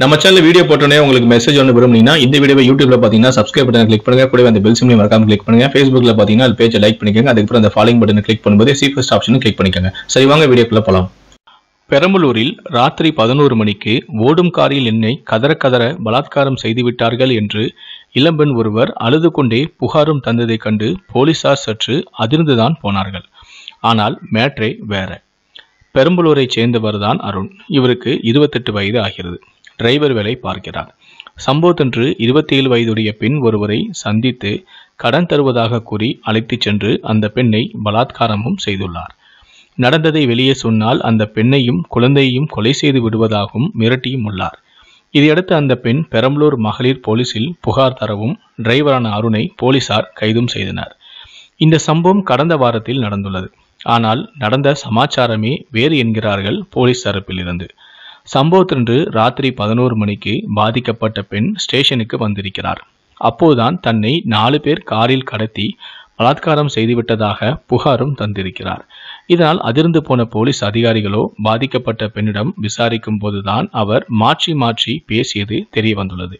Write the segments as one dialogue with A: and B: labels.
A: நம்ம channel video போட்டோன்னே உங்களுக்கு மெசேஜ் ஒன்று விரும்புனீங்கன்னா இந்த வீடியோ யூடியூப்ல பார்த்தீங்கன்னா சப்ஸ்கிரைப் பட்டன் கிளிக் பண்ணுங்க கூட அந்த பெல் சிம்லையும் மறக்காம கிளிக் பண்ணுங்க ஃபேஸ்புக்ல பார்த்தீங்கன்னா அது பேஜை லைக் பண்ணிக்கோங்க அதுக்கப்புறம் அந்த ஃபாலோ பட்டனை கிளிக் பண்ணும்போது சீஃபஸ்ட் ஆப்ஷனும் கிளிக் பண்ணிக்கோங்க சரி வாங்க வீடியோக்குள்ள போகலாம் பெரம்பலூரில் ராத்திரி பதினோரு மணிக்கு ஓடும் காரில் என்னை கதற கதற பலாத்காரம் செய்துவிட்டார்கள் என்று இளம்பெண் ஒருவர் அழுது கொண்டே புகாரும் தந்ததைக் கண்டு போலீசார் சற்று அதிர்ந்துதான் போனார்கள் ஆனால் மேட்ரே வேற பெரம்பலூரைச் சேர்ந்தவர்தான் அருண் இவருக்கு இருபத்தெட்டு வயது ஆகிறது டிரைவர் வேலை பார்க்கிறார் சம்பவத்தன்று இருபத்தி ஏழு வயதுடைய பெண் ஒருவரை சந்தித்து கடன் தருவதாக கூறி அழைத்துச் சென்று அந்த பெண்ணை பலாத்காரமும் செய்துள்ளார் நடந்ததை வெளியே சொன்னால் அந்த பெண்ணையும் குழந்தையையும் கொலை செய்து விடுவதாகவும் மிரட்டியும் உள்ளார் இதையடுத்து அந்த பெண் பெரம்பலூர் மகளிர் போலீசில் புகார் தரவும் டிரைவரான அருணை போலீசார் கைதும் செய்தனர் இந்த சம்பவம் கடந்த வாரத்தில் நடந்துள்ளது ஆனால் நடந்த சமாச்சாரமே வேறு என்கிறார்கள் போலீஸ் தரப்பிலிருந்து சம்பவத்தன்று ராத்திரி பதினோரு மணிக்கு பாதிக்கப்பட்ட பெண் ஸ்டேஷனுக்கு வந்திருக்கிறார் அப்போதுதான் தன்னை நாலு பேர் காரில் கடத்தி பலாத்காரம் செய்துவிட்டதாக புகாரும் தந்திருக்கிறார் இதனால் அதிர்ந்து போன போலீஸ் அதிகாரிகளோ பாதிக்கப்பட்ட பெண்ணிடம் விசாரிக்கும் போதுதான் அவர் மாற்றி மாற்றி பேசியது தெரிய வந்துள்ளது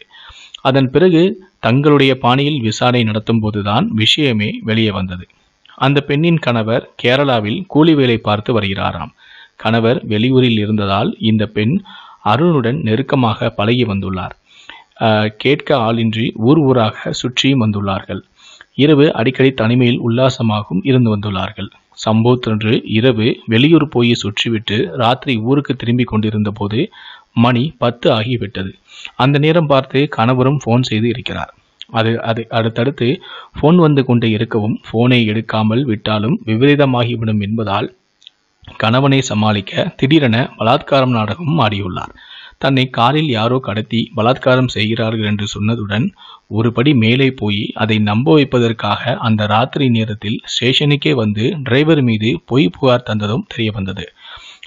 A: அதன் பிறகு தங்களுடைய பாணியில் விசாரணை நடத்தும் போதுதான் விஷயமே வெளியே வந்தது அந்த பெண்ணின் கணவர் கேரளாவில் கூலி வேலை பார்த்து வருகிறாராம் கணவர் வெளியூரில் இருந்ததால் இந்த பெண் அருணுடன் நெருக்கமாக பழகி வந்துள்ளார் கேட்க ஆளின்றி ஊர் ஊராக சுற்றியும் வந்துள்ளார்கள் இரவு அடிக்கடி தனிமையில் உல்லாசமாகவும் இருந்து வந்துள்ளார்கள் சம்பவத்தன்று இரவு வெளியூர் போய் சுற்றிவிட்டு ராத்திரி ஊருக்கு திரும்பி கொண்டிருந்த போது மணி பத்து ஆகிவிட்டது அந்த நேரம் பார்த்து கணவரும் ஃபோன் செய்து இருக்கிறார் அது அது அடுத்தடுத்து ஃபோன் வந்து கொண்டே இருக்கவும் ஃபோனை எடுக்காமல் விட்டாலும் விபரீதமாகிவிடும் என்பதால் கணவனை சமாளிக்க திடீரென பலாத்காரம் நாடகம் ஆடியுள்ளார் தன்னை காரில் யாரோ கடத்தி பலாத்காரம் செய்கிறார்கள் என்று சொன்னதுடன் ஒருபடி மேலே போய் அதை நம்ப வைப்பதற்காக அந்த ராத்திரி நேரத்தில் ஸ்டேஷனுக்கே வந்து டிரைவர் மீது பொய் புகார் தந்ததும் தெரிய வந்தது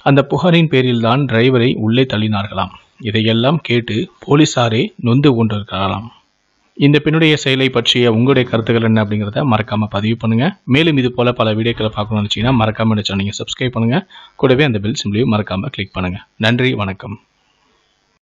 A: அந்த புகாரின் பேரில்தான் டிரைவரை உள்ளே தள்ளினார்களாம் இதையெல்லாம் கேட்டு போலீசாரே நொந்து கொண்டிருக்கலாம் இந்த பெண்ணுடைய செயலை பற்றிய உங்களுடைய கருத்துக்கள் என்ன அப்படிங்கிறத மறக்காம பதிவு பண்ணுங்க மேலும் இது போல பல வீடியோக்களை பார்க்கணும்னு நினச்சிங்கன்னா மறக்காம நினச்சோம் நீங்கள் சப்ஸ்கிரைப் பண்ணுங்க கூடவே அந்த பெல் சிம்லையும் மறக்காம கிளிக் பண்ணுங்க நன்றி வணக்கம்